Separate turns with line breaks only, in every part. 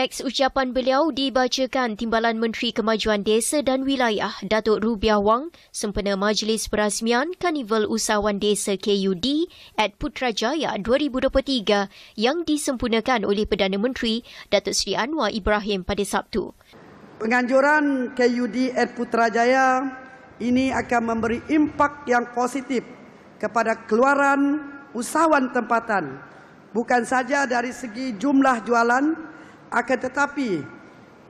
Teks ucapan beliau dibacakan Timbalan Menteri Kemajuan Desa dan Wilayah Datuk Rubiah Wang sempena Majlis Perasmian Karnival Usahawan Desa KUD at Putrajaya 2023 yang disempurnakan oleh Perdana Menteri Datuk Seri Anwar Ibrahim pada
Sabtu. Penganjuran KUD at Putrajaya ini akan memberi impak yang positif kepada keluaran usahawan tempatan bukan saja dari segi jumlah jualan akan tetapi,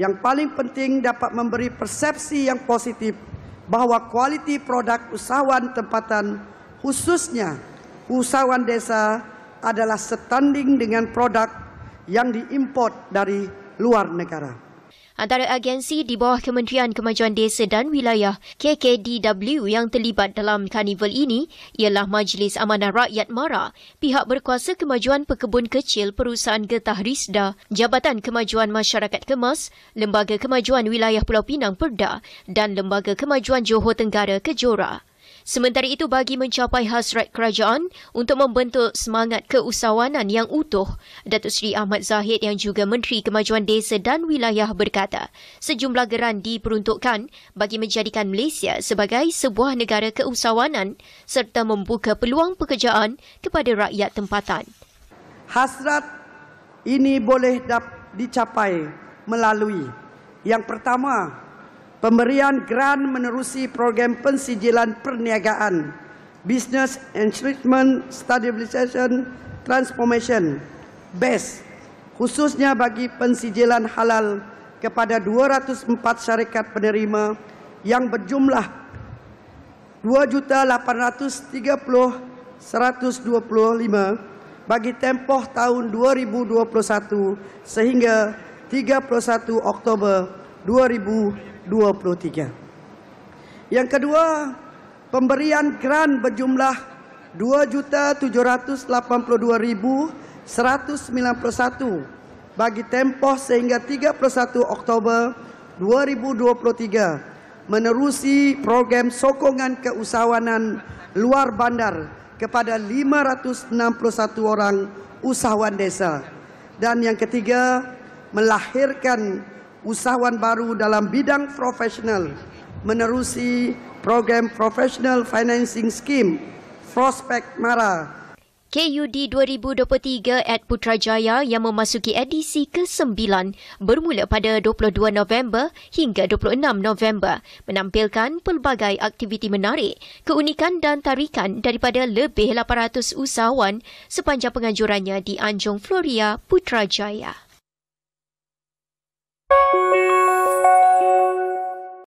yang paling penting dapat memberi persepsi yang positif bahawa kualiti produk usahawan tempatan, khususnya usahawan desa adalah setanding dengan produk yang diimport dari luar negara
antara agensi di bawah Kementerian Kemajuan Desa dan Wilayah KKDW yang terlibat dalam karnival ini ialah Majlis Amanah Rakyat Mara, pihak berkuasa Kemajuan Pekebun Kecil Perusahaan Getah Risda, Jabatan Kemajuan Masyarakat Kemas, Lembaga Kemajuan Wilayah Pulau Pinang Perda dan Lembaga Kemajuan Johor Tenggara Kejora. Sementara itu bagi mencapai hasrat kerajaan untuk membentuk semangat keusahawanan yang utuh, Datuk Seri Ahmad Zahid yang juga Menteri Kemajuan Desa dan Wilayah berkata, sejumlah geran diperuntukkan bagi menjadikan Malaysia sebagai sebuah negara keusahawanan serta membuka peluang pekerjaan kepada rakyat tempatan.
Hasrat ini boleh dicapai melalui yang pertama pemberian grant menerusi program pensijilan perniagaan, business enrichment, stabilization, transformation, BES, khususnya bagi pensijilan halal kepada 204 syarikat penerima yang berjumlah 2,830,125 bagi tempoh tahun 2021 sehingga 31 Oktober 2021. 23. Yang kedua, pemberian grant berjumlah 2,782,191 bagi tempoh sehingga 31 Oktober 2023 menerusi program sokongan keusahawanan luar bandar kepada 561 orang usahawan desa dan yang ketiga melahirkan usahawan baru dalam bidang profesional menerusi program Professional Financing Scheme Prospek Mara. KUD
2023 at Putrajaya yang memasuki edisi ke-9 bermula pada 22 November hingga 26 November menampilkan pelbagai aktiviti menarik, keunikan dan tarikan daripada lebih 800 usahawan sepanjang penganjurannya di Anjung Floria, Putrajaya. Thank you